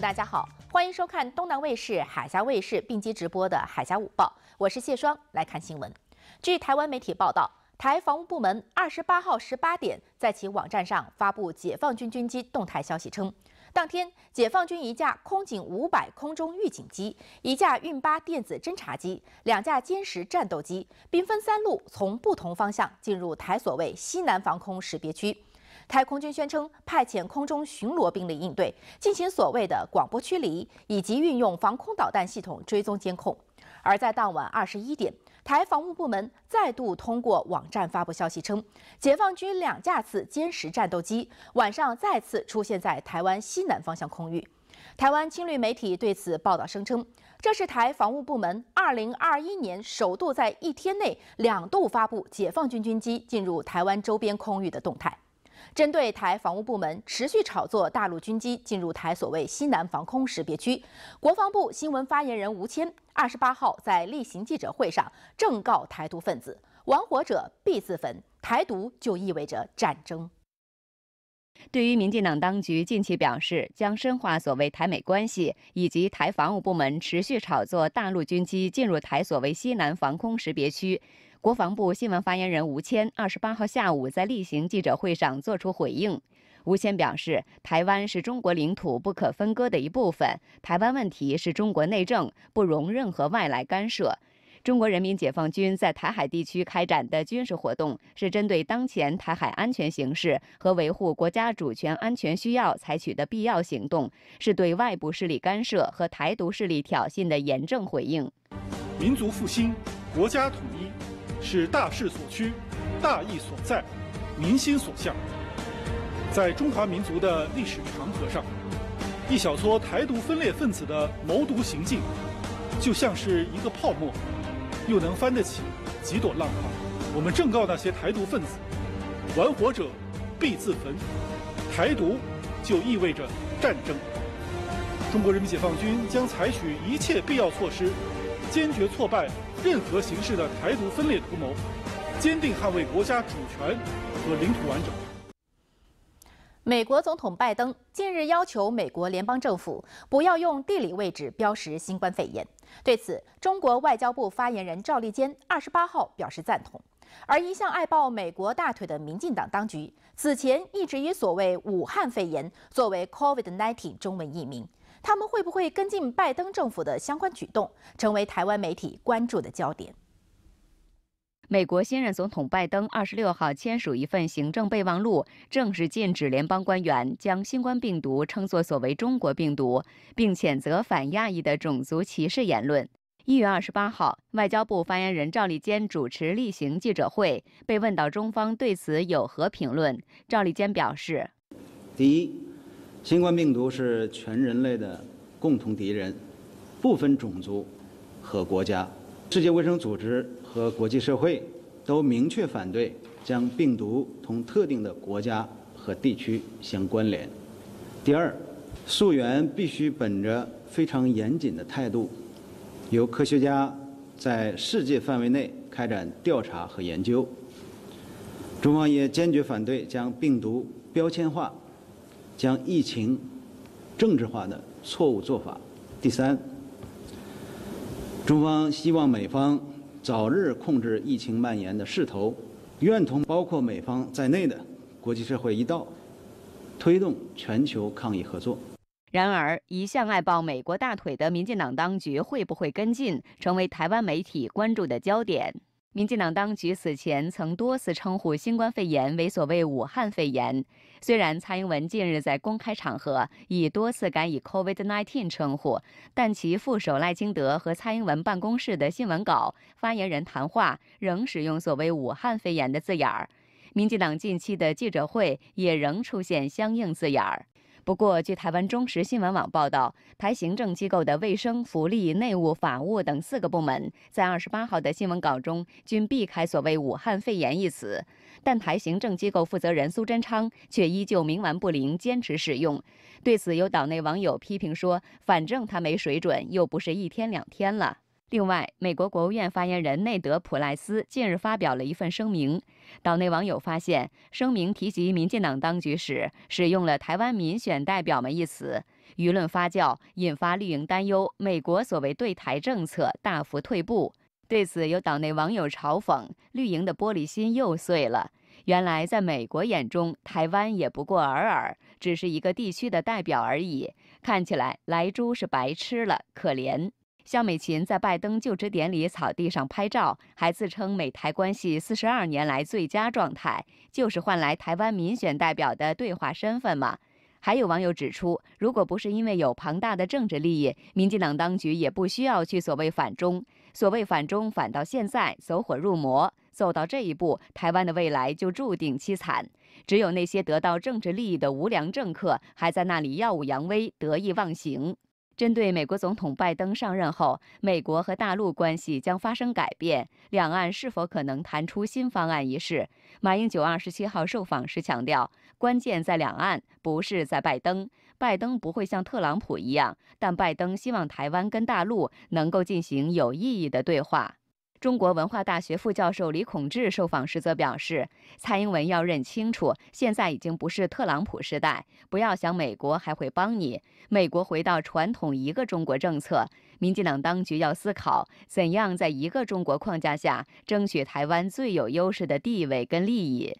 大家好，欢迎收看东南卫视、海峡卫视并机直播的《海峡午报》，我是谢双，来看新闻。据台湾媒体报道，台防务部门二十八号十八点在其网站上发布解放军军机动态消息称，当天解放军一架空警五百空中预警机、一架运八电子侦察机、两架歼十战斗机，兵分三路从不同方向进入台所谓西南防空识别区。台空军宣称派遣空中巡逻兵力应对，进行所谓的广播驱离，以及运用防空导弹系统追踪监控。而在当晚二十一点，台防务部门再度通过网站发布消息称，解放军两架次歼十战斗机晚上再次出现在台湾西南方向空域。台湾亲绿媒体对此报道声称，这是台防务部门二零二一年首度在一天内两度发布解放军军机进入台湾周边空域的动态。针对台防务部门持续炒作大陆军机进入台所谓西南防空识别区，国防部新闻发言人吴谦二十八号在例行记者会上正告台独分子：“玩火者必自焚，台独就意味着战争。”对于民进党当局近期表示将深化所谓台美关系，以及台防务部门持续炒作大陆军机进入台所谓西南防空识别区，国防部新闻发言人吴谦二十八号下午在例行记者会上作出回应。吴谦表示，台湾是中国领土不可分割的一部分，台湾问题是中国内政，不容任何外来干涉。中国人民解放军在台海地区开展的军事活动，是针对当前台海安全形势和维护国家主权安全需要采取的必要行动，是对外部势力干涉和台独势力挑衅的严正回应。民族复兴，国家统一。是大势所趋，大义所在，民心所向。在中华民族的历史长河上，一小撮台独分裂分子的谋独行径，就像是一个泡沫，又能翻得起几朵浪花？我们正告那些台独分子，玩火者必自焚。台独就意味着战争。中国人民解放军将采取一切必要措施。坚决挫败任何形式的台独分裂图谋，坚定捍卫国家主权和领土完整。美国总统拜登近日要求美国联邦政府不要用地理位置标识新冠肺炎。对此，中国外交部发言人赵立坚二十八号表示赞同。而一向爱抱美国大腿的民进党当局此前一直以所谓“武汉肺炎”作为 COVID-19 中文译名。他们会不会跟进拜登政府的相关举动，成为台湾媒体关注的焦点？美国新任总统拜登二十六号签署一份行政备忘录，正式禁止联邦官员将新冠病毒称作所谓“中国病毒”，并谴责反亚裔的种族歧视言论。一月二十八号，外交部发言人赵立坚主持例行记者会，被问到中方对此有何评论，赵立坚表示：“第一。”新冠病毒是全人类的共同敌人，不分种族和国家。世界卫生组织和国际社会都明确反对将病毒同特定的国家和地区相关联。第二，溯源必须本着非常严谨的态度，由科学家在世界范围内开展调查和研究。中方也坚决反对将病毒标签化。将疫情政治化的错误做法。第三，中方希望美方早日控制疫情蔓延的势头，愿同包括美方在内的国际社会一道，推动全球抗疫合作。然而，一向爱抱美国大腿的民进党当局会不会跟进，成为台湾媒体关注的焦点？民进党当局此前曾多次称呼新冠肺炎为所谓“武汉肺炎”。虽然蔡英文近日在公开场合已多次改以 COVID-19 称呼，但其副手赖清德和蔡英文办公室的新闻稿、发言人谈话仍使用所谓“武汉肺炎”的字眼儿。民进党近期的记者会也仍出现相应字眼儿。不过，据台湾中时新闻网报道，台行政机构的卫生、福利、内务、法务等四个部门，在二十八号的新闻稿中均避开所谓“武汉肺炎”一词，但台行政机构负责人苏贞昌却依旧冥顽不灵，坚持使用。对此，有岛内网友批评说：“反正他没水准，又不是一天两天了。”另外，美国国务院发言人内德·普赖斯近日发表了一份声明。岛内网友发现，声明提及民进党当局时，使用了“台湾民选代表们”一词。舆论发酵，引发绿营担忧，美国所谓对台政策大幅退步。对此，有岛内网友嘲讽：“绿营的玻璃心又碎了。”原来，在美国眼中，台湾也不过尔尔，只是一个地区的代表而已。看起来，莱猪是白吃了，可怜。肖美琴在拜登就职典礼草地上拍照，还自称美台关系四十二年来最佳状态，就是换来台湾民选代表的对话身份吗？还有网友指出，如果不是因为有庞大的政治利益，民进党当局也不需要去所谓反中，所谓反中反到现在走火入魔，走到这一步，台湾的未来就注定凄惨。只有那些得到政治利益的无良政客，还在那里耀武扬威、得意忘形。针对美国总统拜登上任后，美国和大陆关系将发生改变，两岸是否可能谈出新方案一事，马英九二十七号受访时强调，关键在两岸，不是在拜登。拜登不会像特朗普一样，但拜登希望台湾跟大陆能够进行有意义的对话。中国文化大学副教授李孔智受访时则表示，蔡英文要认清楚，现在已经不是特朗普时代，不要想美国还会帮你，美国回到传统一个中国政策，民进党当局要思考怎样在一个中国框架下争取台湾最有优势的地位跟利益。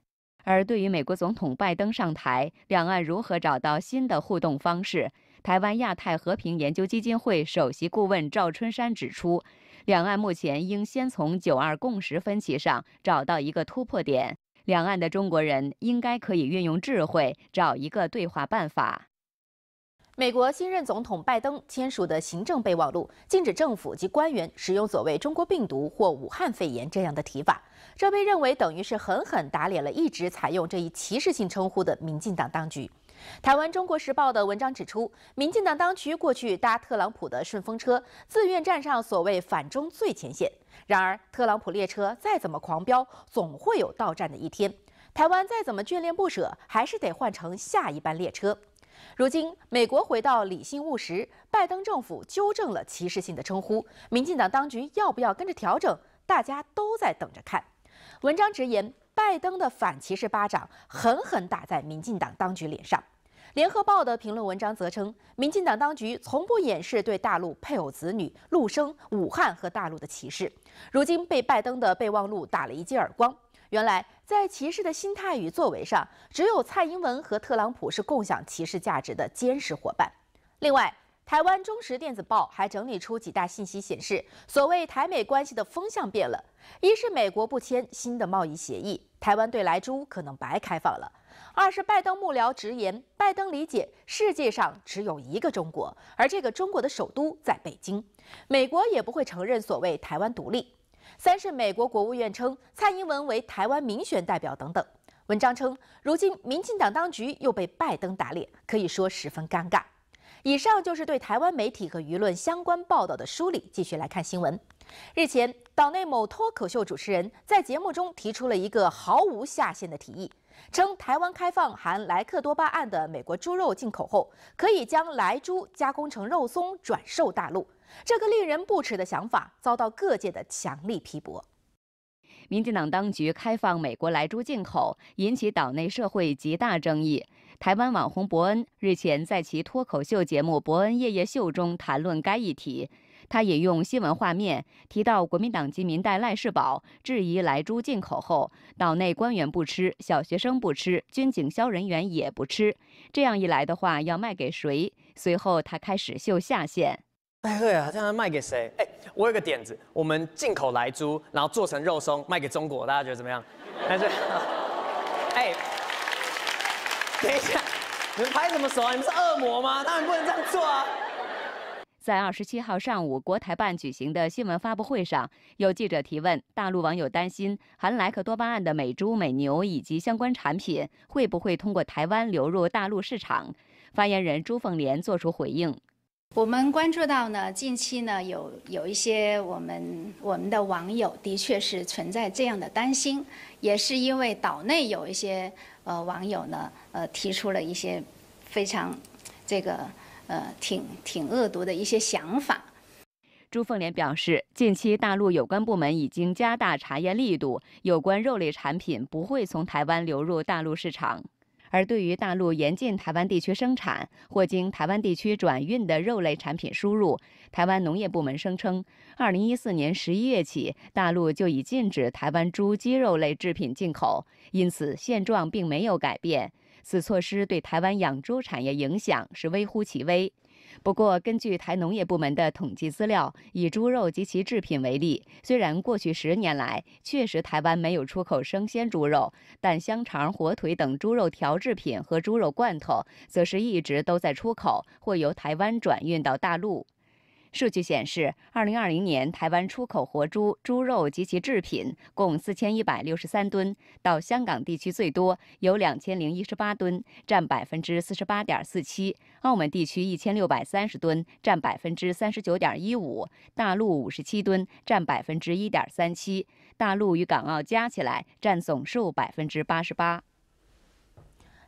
而对于美国总统拜登上台，两岸如何找到新的互动方式，台湾亚太和平研究基金会首席顾问赵春山指出。两岸目前应先从“九二共识”分歧上找到一个突破点，两岸的中国人应该可以运用智慧找一个对话办法。美国新任总统拜登签署的行政备忘录，禁止政府及官员使用所谓“中国病毒”或“武汉肺炎”这样的提法，这被认为等于是狠狠打脸了一直采用这一歧视性称呼的民进党当局。台湾《中国时报》的文章指出，民进党当局过去搭特朗普的顺风车，自愿站上所谓反中最前线。然而，特朗普列车再怎么狂飙，总会有到站的一天。台湾再怎么眷恋不舍，还是得换成下一班列车。如今，美国回到理性务实，拜登政府纠正了歧视性的称呼，民进党当局要不要跟着调整？大家都在等着看。文章直言。拜登的反歧视巴掌狠狠打在民进党当局脸上，《联合报》的评论文章则称，民进党当局从不掩饰对大陆配偶、子女、陆生、武汉和大陆的歧视，如今被拜登的备忘录打了一记耳光。原来，在歧视的心态与作为上，只有蔡英文和特朗普是共享歧视价值的坚实伙伴。另外，台湾中时电子报还整理出几大信息，显示所谓台美关系的风向变了：一是美国不签新的贸易协议，台湾对莱猪可能白开放了；二是拜登幕僚直言，拜登理解世界上只有一个中国，而这个中国的首都在北京，美国也不会承认所谓台湾独立；三是美国国务院称蔡英文为台湾民选代表等等。文章称，如今民进党当局又被拜登打脸，可以说十分尴尬。以上就是对台湾媒体和舆论相关报道的梳理。继续来看新闻，日前，岛内某脱口秀主持人在节目中提出了一个毫无下限的提议，称台湾开放含莱克多巴胺的美国猪肉进口后，可以将莱猪加工成肉松转售大陆。这个令人不齿的想法遭到各界的强力批驳。民进党当局开放美国莱猪进口，引起岛内社会极大争议。台湾网红伯恩日前在其脱口秀节目《伯恩夜夜秀》中谈论该议题。他引用新闻画面，提到国民党籍民代赖世宝质疑来猪进口后，岛内官员不吃，小学生不吃，军警消人员也不吃。这样一来的话，要卖给谁？随后他开始秀下线。哎对啊，这样卖给谁？哎，我有个点子，我们进口来猪，然后做成肉松，卖给中国，大家觉得怎么样？来是，哎。等一下，你们拍什么手啊？你们是恶魔吗？当然不能这样做啊！在二十七号上午，国台办举行的新闻发布会上，有记者提问，大陆网友担心含莱克多巴胺的美猪、美牛以及相关产品会不会通过台湾流入大陆市场？发言人朱凤莲作出回应。我们关注到呢，近期呢有有一些我们我们的网友的确是存在这样的担心，也是因为岛内有一些呃网友呢呃提出了一些非常这个呃挺挺恶毒的一些想法。朱凤莲表示，近期大陆有关部门已经加大查验力度，有关肉类产品不会从台湾流入大陆市场。而对于大陆严禁台湾地区生产或经台湾地区转运的肉类产品输入，台湾农业部门声称，二零一四年十一月起，大陆就已禁止台湾猪鸡肉类制品进口，因此现状并没有改变。此措施对台湾养猪产业影响是微乎其微。不过，根据台农业部门的统计资料，以猪肉及其制品为例，虽然过去十年来确实台湾没有出口生鲜猪肉，但香肠、火腿等猪肉调制品和猪肉罐头，则是一直都在出口或由台湾转运到大陆。数据显示，二零二零年台湾出口活猪、猪肉及其制品共四千一百六十三吨，到香港地区最多，有两千零一十八吨，占百分之四十八点四七；澳门地区一千六百三十吨，占百分之三十九点一五；大陆五十七吨，占百分之一点三七。大陆与港澳加起来占总数百分之八十八。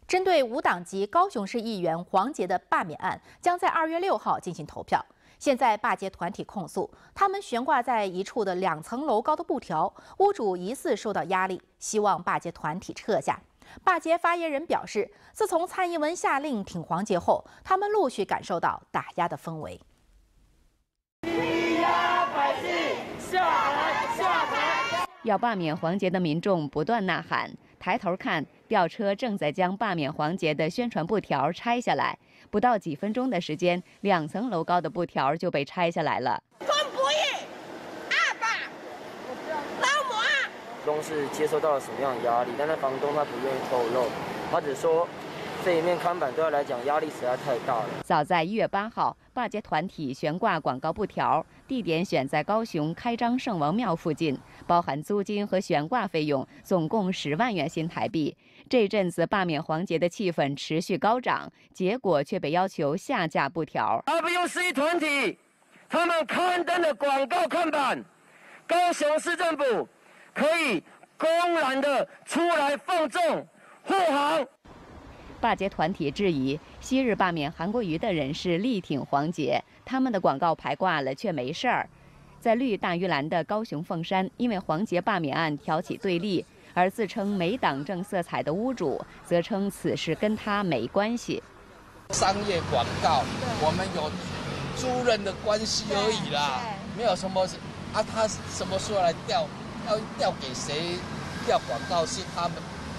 针对无党籍高雄市议员黄杰的罢免案，将在二月六号进行投票。现在罢街团体控诉，他们悬挂在一处的两层楼高的布条，屋主疑似受到压力，希望罢街团体撤下。罢街发言人表示，自从蔡英文下令挺黄杰后，他们陆续感受到打压的氛围。要罢免黄杰的民众不断呐喊，抬头看，吊车正在将罢免黄杰的宣传布条拆下来。不到几分钟的时间，两层楼高的布条就被拆下来了。钟不易，阿爸，老母。钟是接收到了什么样的压力？但是房东他不愿意透露，他只说这一面看板对他来讲压力实在太大了。早在一月八号，霸街团体悬挂广告布条，地点选在高雄开张圣王庙附近，包含租金和悬挂费用，总共十万元新台币。这阵子罢免黄杰的气氛持续高涨，结果却被要求下架布条。WUC 团体他们刊登的广告看板，高雄市政府可以公然的出来放纵护航。罢劫团体质疑，昔日罢免韩国瑜的人士力挺黄杰，他们的广告牌挂了却没事儿。在绿大于蓝的高雄凤山，因为黄杰罢免案挑起对立。而自称没党政色彩的屋主则称此事跟他没关系。商业广告，我们有租人的关系而已啦，没有什么啊，他什么时候来调，要调给谁调广告是他们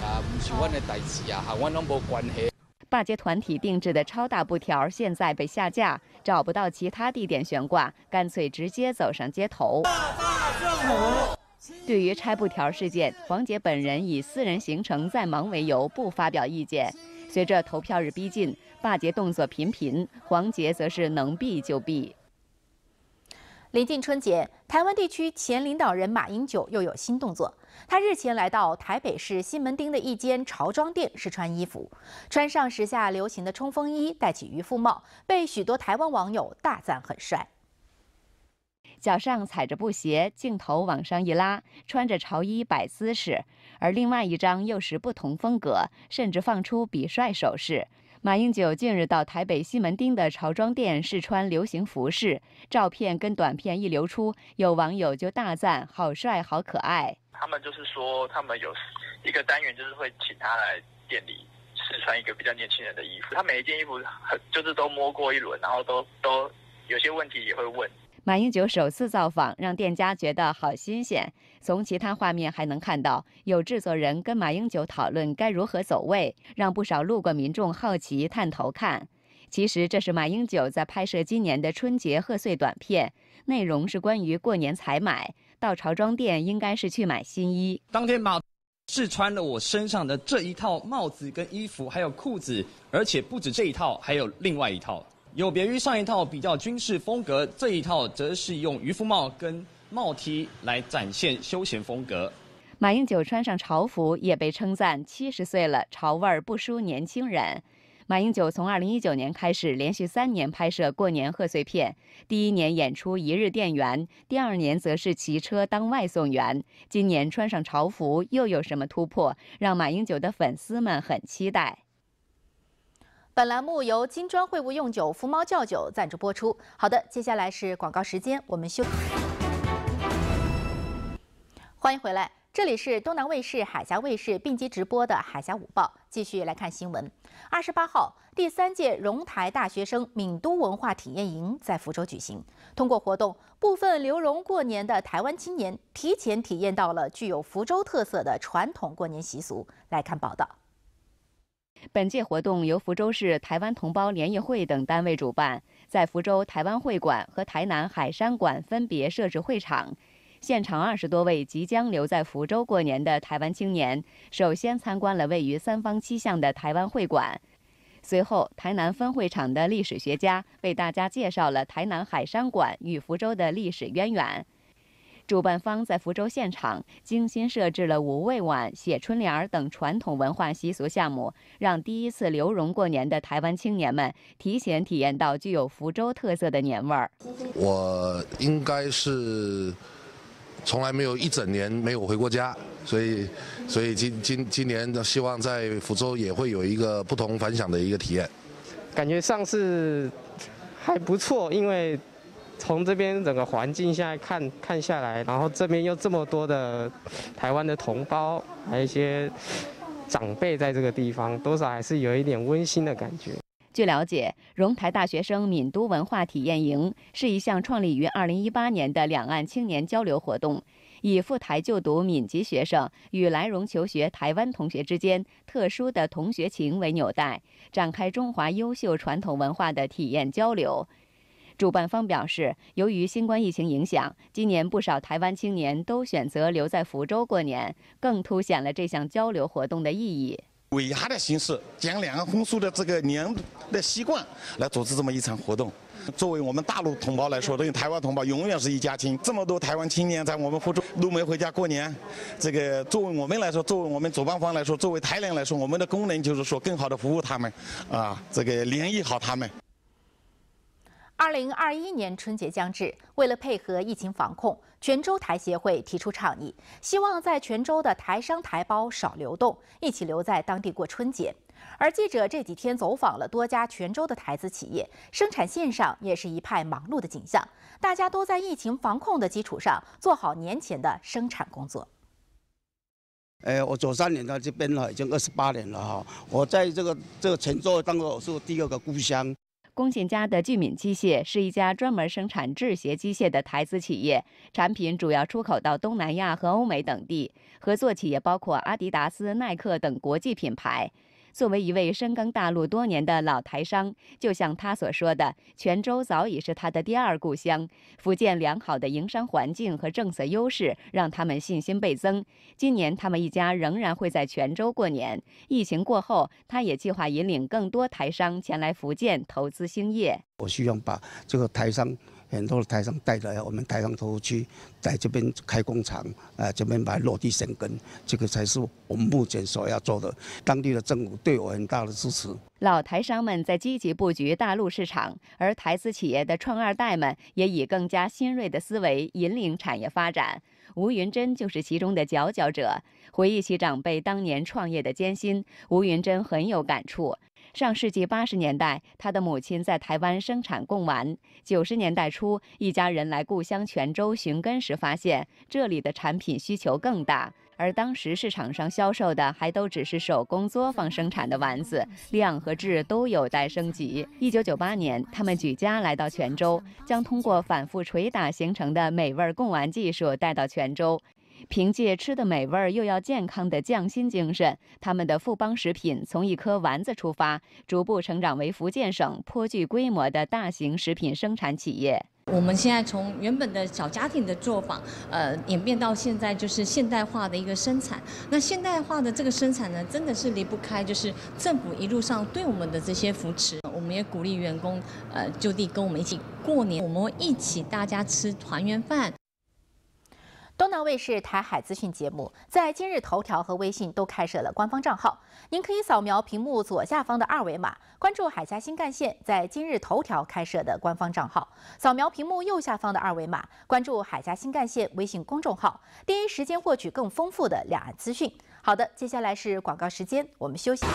啊，不是我的代事啊，和我拢无关系。霸街团体定制的超大布条现在被下架，找不到其他地点悬挂，干脆直接走上街头。大正午。对于拆布条事件，黄杰本人以私人行程在忙为由不发表意见。随着投票日逼近，罢捷动作频频，黄杰则是能避就避。临近春节，台湾地区前领导人马英九又有新动作。他日前来到台北市西门町的一间潮装店试穿衣服，穿上时下流行的冲锋衣，戴起渔夫帽，被许多台湾网友大赞很帅。脚上踩着布鞋，镜头往上一拉，穿着潮衣摆姿势；而另外一张又是不同风格，甚至放出比帅手势。马英九近日到台北西门町的潮装店试穿流行服饰，照片跟短片一流出，有网友就大赞好帅、好可爱。他们就是说，他们有一个单元就是会请他来店里试穿一个比较年轻人的衣服，他每一件衣服很就是都摸过一轮，然后都都有些问题也会问。马英九首次造访，让店家觉得好新鲜。从其他画面还能看到，有制作人跟马英九讨论该如何走位，让不少路过民众好奇探头看。其实这是马英九在拍摄今年的春节贺岁短片，内容是关于过年采买到潮装店，应该是去买新衣。当天马试穿了我身上的这一套帽子、跟衣服，还有裤子，而且不止这一套，还有另外一套。有别于上一套比较军事风格，这一套则是用渔夫帽跟帽梯来展现休闲风格。马英九穿上潮服也被称赞七十岁了潮味儿不输年轻人。马英九从二零一九年开始连续三年拍摄过年贺岁片，第一年演出一日店员，第二年则是骑车当外送员，今年穿上潮服又有什么突破？让马英九的粉丝们很期待。本栏目由金砖会务用酒福猫窖酒赞助播出。好的，接下来是广告时间，我们休。欢迎回来，这里是东南卫视、海峡卫视并机直播的《海峡午报》，继续来看新闻。二十八号，第三届榕台大学生闽都文化体验营在福州举行。通过活动，部分留榕过年的台湾青年提前体验到了具有福州特色的传统过年习俗。来看报道。本届活动由福州市台湾同胞联谊会等单位主办，在福州台湾会馆和台南海山馆分别设置会场。现场二十多位即将留在福州过年的台湾青年，首先参观了位于三方七巷的台湾会馆，随后，台南分会场的历史学家为大家介绍了台南海山馆与福州的历史渊源。主办方在福州现场精心设置了五味碗、写春联等传统文化习俗项目，让第一次留蓉过年的台湾青年们提前体验到具有福州特色的年味儿。我应该是从来没有一整年没有回过家，所以，所以今今今年希望在福州也会有一个不同凡响的一个体验，感觉上次还不错，因为。从这边整个环境下看看下来，然后这边又这么多的台湾的同胞，还有一些长辈在这个地方，多少还是有一点温馨的感觉。据了解，荣台大学生闽都文化体验营是一项创立于2018年的两岸青年交流活动，以赴台就读闽籍学生与来榕求学台湾同学之间特殊的同学情为纽带，展开中华优秀传统文化的体验交流。主办方表示，由于新冠疫情影响，今年不少台湾青年都选择留在福州过年，更凸显了这项交流活动的意义。尾哈的形式，讲两岸风俗的这个年的习惯，来组织这么一场活动。作为我们大陆同胞来说，对于台湾同胞永远是一家亲。这么多台湾青年在我们福州都没回家过年，这个作为我们来说，作为我们主办方来说，作为台联来说，我们的功能就是说更好的服务他们，啊，这个联谊好他们。二零二一年春节将至，为了配合疫情防控，泉州台协会提出倡议，希望在泉州的台商台胞少流动，一起留在当地过春节。而记者这几天走访了多家泉州的台资企业，生产线上也是一派忙碌的景象，大家都在疫情防控的基础上做好年前的生产工作。哎，我九三年到这边了，已经二十八年了哈。我在这个这个泉州当做是第二个故乡。工信家的聚敏机械是一家专门生产制鞋机械的台资企业，产品主要出口到东南亚和欧美等地，合作企业包括阿迪达斯、耐克等国际品牌。作为一位深耕大陆多年的老台商，就像他所说的，泉州早已是他的第二故乡。福建良好的营商环境和政策优势，让他们信心倍增。今年他们一家仍然会在泉州过年。疫情过后，他也计划引领更多台商前来福建投资兴业。我希望把这个台商。很多台商带着我们台商投去，在这边开工厂，啊，这边把落地生根，这个才是我们目前所要做的。当地的政府对我很大的支持。老台商们在积极布局大陆市场，而台资企业的创二代们也以更加新锐的思维引领产业发展。吴云珍就是其中的佼佼者。回忆起长辈当年创业的艰辛，吴云珍很有感触。上世纪八十年代，他的母亲在台湾生产贡丸。九十年代初，一家人来故乡泉州寻根时，发现这里的产品需求更大，而当时市场上销售的还都只是手工作坊生产的丸子，量和质都有待升级。一九九八年，他们举家来到泉州，将通过反复捶打形成的美味贡丸技术带到泉州。凭借吃的美味儿又要健康的匠心精神，他们的富邦食品从一颗丸子出发，逐步成长为福建省颇具规模的大型食品生产企业。我们现在从原本的小家庭的做法，呃，演变到现在就是现代化的一个生产。那现代化的这个生产呢，真的是离不开就是政府一路上对我们的这些扶持。我们也鼓励员工，呃，就地跟我们一起过年，我们一起大家吃团圆饭。东南卫视台海资讯节目在今日头条和微信都开设了官方账号，您可以扫描屏幕左下方的二维码关注“海峡新干线”在今日头条开设的官方账号；扫描屏幕右下方的二维码关注“海峡新干线”微信公众号，第一时间获取更丰富的两岸资讯。好的，接下来是广告时间，我们休息。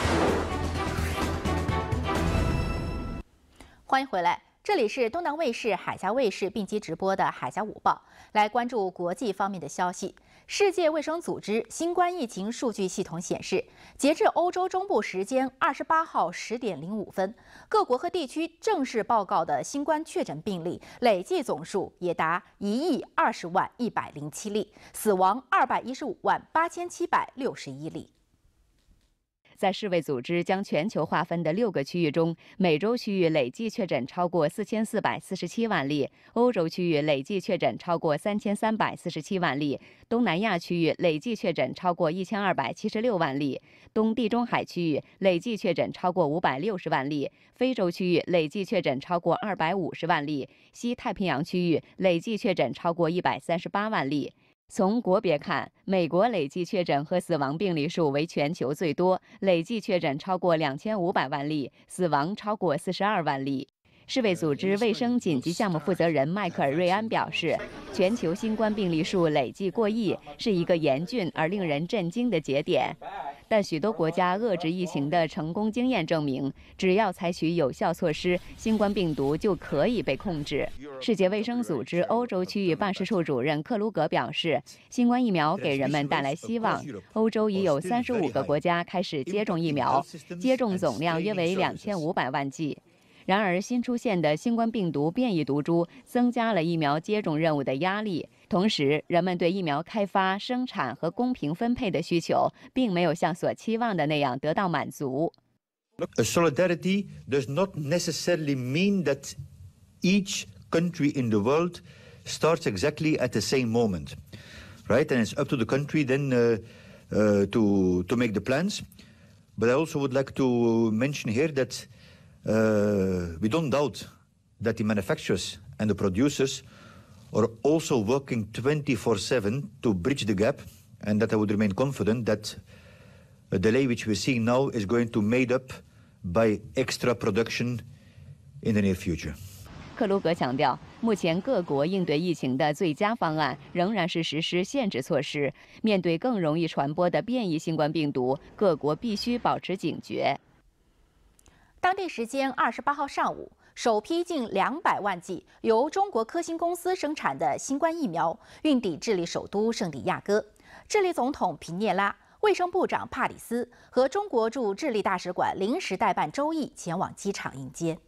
欢迎回来。这里是东南卫视、海峡卫视并机直播的《海峡午报》，来关注国际方面的消息。世界卫生组织新冠疫情数据系统显示，截至欧洲中部时间二十八号十点零五分，各国和地区正式报告的新冠确诊病例累计总数也达一亿二十万一百零七例，死亡二百一十五万八千七百六十一例。在世卫组织将全球划分的六个区域中，美洲区域累计确诊超过四千四百四十七万例，欧洲区域累计确诊超过三千三百四十七万例，东南亚区域累计确诊超过一千二百七十六万例，东地中海区域累计确诊超过五百六十万例，非洲区域累计确诊超过二百五十万例，西太平洋区域累计确诊超过一百三十八万例。从国别看，美国累计确诊和死亡病例数为全球最多，累计确诊超过两千五百万例，死亡超过四十二万例。世卫组织卫生紧急项目负责人迈克尔·瑞安表示，全球新冠病例数累计过亿，是一个严峻而令人震惊的节点。但许多国家遏制疫情的成功经验证明，只要采取有效措施，新冠病毒就可以被控制。世界卫生组织欧洲区域办事处主任克鲁格表示，新冠疫苗给人们带来希望。欧洲已有35个国家开始接种疫苗，接种总量约为2500万剂。然而，新出现的新冠病毒变异毒株增加了疫苗接种任务的压力。同时，人们对疫苗开发、生产和公平分配的需求，并没有像所期望的那样得到满足。Solidarity does not necessarily mean that each country in the world starts exactly at the same moment, right? And it's up to the country then to to make the plans. But I also would like to mention here that. Uh, we don't doubt that the manufacturers and the producers are also working 24/7 to bridge the gap, and that I would remain confident that the delay which we're seeing now is going to be made up by extra production in the near future. 克鲁格强调，目前各国应对疫情的最佳方案仍然是实施限制措施。面对更容易传播的变异新冠病毒，各国必须保持警觉。当地时间二十八号上午，首批近两百万剂由中国科兴公司生产的新冠疫苗运抵智利首都圣地亚哥。智利总统皮涅拉、卫生部长帕里斯和中国驻智利大使馆临时代办周毅前往机场迎接。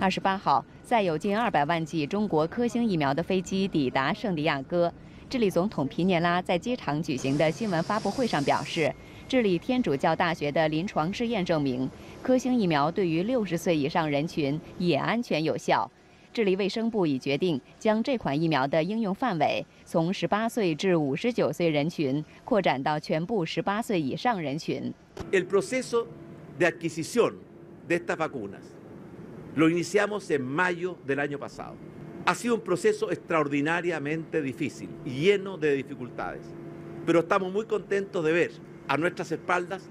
二十八号，载有近二百万剂中国科兴疫苗的飞机抵达圣地亚哥。智利总统皮涅拉在机场举行的新闻发布会上表示。智利天主教大学的临床试验证明，科兴疫苗对于六十岁以上人群也安全有效。智利卫生部已决定将这款疫苗的应用范围从十八岁至五十九岁人群扩展到全部十八岁以上人群。El proceso de adquisición de estas vacunas lo iniciamos en mayo del año pasado. Ha sido un proceso extraordinariamente difícil y lleno de dificultades, pero estamos muy contentos de ver. a nuestras espaldas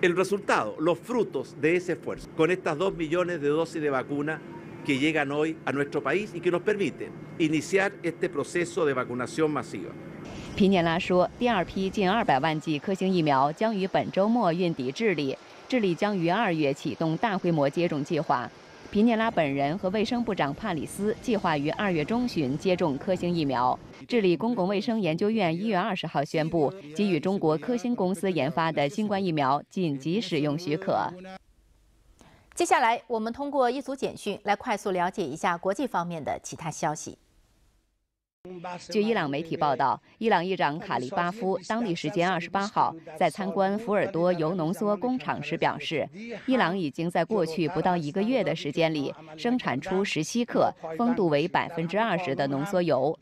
el resultado, los frutos de ese esfuerzo, con estas dos millones de dosis de vacuna que llegan hoy a nuestro país y que nos permiten iniciar este proceso de vacunación masiva. 皮涅拉本人和卫生部长帕里斯计划于二月中旬接种科兴疫苗。智利公共卫生研究院一月二十号宣布，给予中国科兴公司研发的新冠疫苗紧急使用许可。接下来，我们通过一组简讯来快速了解一下国际方面的其他消息。据伊朗媒体报道，伊朗议长卡利巴夫当地时间二十八号在参观福尔多油浓缩工厂时表示，伊朗已经在过去不到一个月的时间里生产出十七克风度为百分之二十的浓缩油。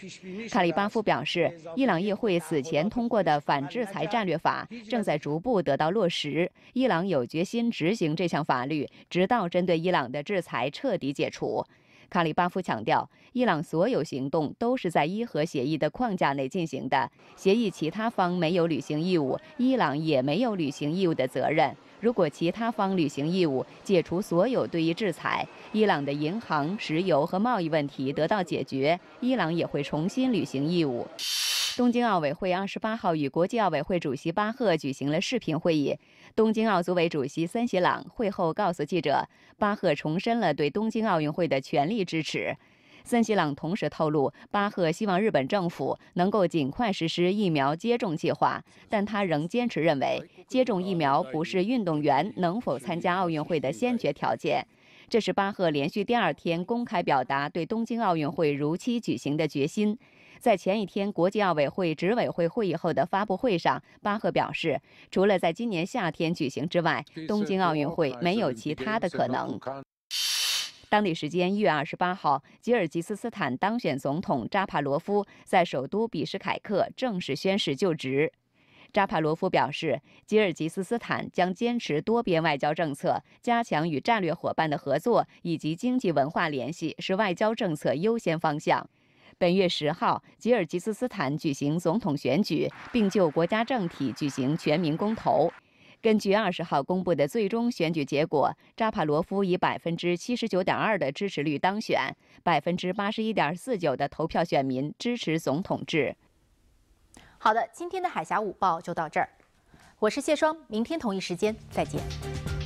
卡利巴夫表示，伊朗议会此前通过的反制裁战略法正在逐步得到落实，伊朗有决心执行这项法律，直到针对伊朗的制裁彻底解除。卡里巴夫强调，伊朗所有行动都是在伊核协议的框架内进行的。协议其他方没有履行义务，伊朗也没有履行义务的责任。如果其他方履行义务，解除所有对于制裁，伊朗的银行、石油和贸易问题得到解决，伊朗也会重新履行义务。东京奥委会二十八号与国际奥委会主席巴赫举行了视频会议。东京奥组委主席森喜朗会后告诉记者，巴赫重申了对东京奥运会的全力支持。森喜朗同时透露，巴赫希望日本政府能够尽快实施疫苗接种计划，但他仍坚持认为，接种疫苗不是运动员能否参加奥运会的先决条件。这是巴赫连续第二天公开表达对东京奥运会如期举行的决心。在前一天国际奥委会执委会会议后的发布会上，巴赫表示，除了在今年夏天举行之外，东京奥运会没有其他的可能。当地时间一月二十八号，吉尔吉斯斯坦当选总统扎帕罗夫在首都比什凯克正式宣誓就职。扎帕罗夫表示，吉尔吉斯斯坦将坚持多边外交政策，加强与战略伙伴的合作以及经济文化联系是外交政策优先方向。本月十号，吉尔吉斯斯坦举行总统选举，并就国家政体举行全民公投。根据二十号公布的最终选举结果，扎帕罗夫以百分之七十九点二的支持率当选，百分之八十一点四九的投票选民支持总统制。好的，今天的海峡午报就到这儿，我是谢双，明天同一时间再见。